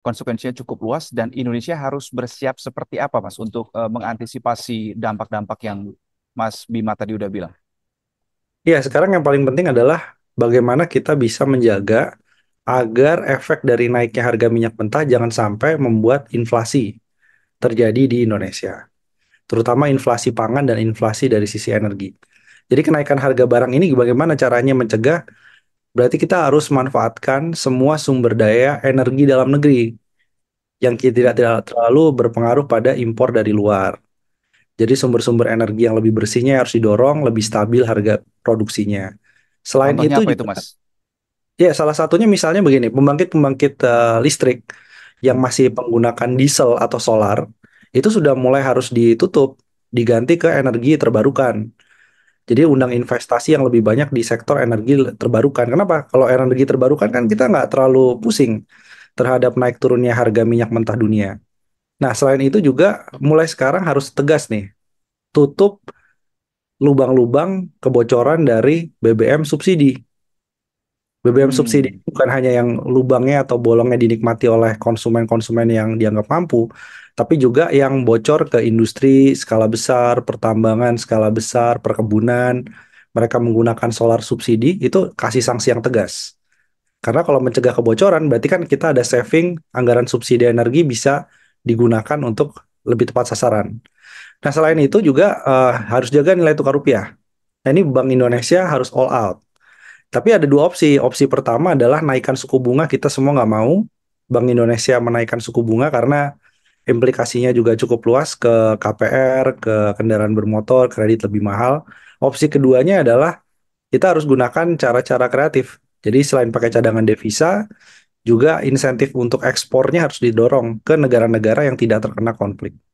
konsekuensinya cukup luas dan Indonesia harus bersiap seperti apa Mas untuk uh, mengantisipasi dampak-dampak yang Mas Bima tadi udah bilang? Ya, sekarang yang paling penting adalah bagaimana kita bisa menjaga agar efek dari naiknya harga minyak mentah jangan sampai membuat inflasi terjadi di Indonesia. Terutama inflasi pangan dan inflasi dari sisi energi. Jadi kenaikan harga barang ini bagaimana caranya mencegah berarti kita harus manfaatkan semua sumber daya energi dalam negeri yang tidak terlalu berpengaruh pada impor dari luar. Jadi sumber-sumber energi yang lebih bersihnya harus didorong, lebih stabil harga produksinya. Selain Contohnya itu, apa itu Mas? Ya, salah satunya misalnya begini, pembangkit-pembangkit uh, listrik yang masih menggunakan diesel atau solar itu sudah mulai harus ditutup, diganti ke energi terbarukan. Jadi undang investasi yang lebih banyak di sektor energi terbarukan. Kenapa? Kalau energi terbarukan kan kita nggak terlalu pusing terhadap naik turunnya harga minyak mentah dunia. Nah, selain itu juga mulai sekarang harus tegas nih. Tutup lubang-lubang kebocoran dari BBM subsidi. BBM hmm. subsidi bukan hanya yang lubangnya atau bolongnya dinikmati oleh konsumen-konsumen yang dianggap mampu, tapi juga yang bocor ke industri skala besar, pertambangan skala besar, perkebunan. Mereka menggunakan solar subsidi itu kasih sanksi yang tegas. Karena kalau mencegah kebocoran berarti kan kita ada saving anggaran subsidi energi bisa digunakan untuk lebih tepat sasaran. Nah, selain itu juga uh, harus jaga nilai tukar rupiah. Nah, ini Bank Indonesia harus all out. Tapi ada dua opsi. Opsi pertama adalah naikkan suku bunga kita semua nggak mau. Bank Indonesia menaikkan suku bunga karena implikasinya juga cukup luas ke KPR, ke kendaraan bermotor, kredit lebih mahal. Opsi keduanya adalah kita harus gunakan cara-cara kreatif. Jadi selain pakai cadangan devisa, juga insentif untuk ekspornya harus didorong ke negara-negara yang tidak terkena konflik.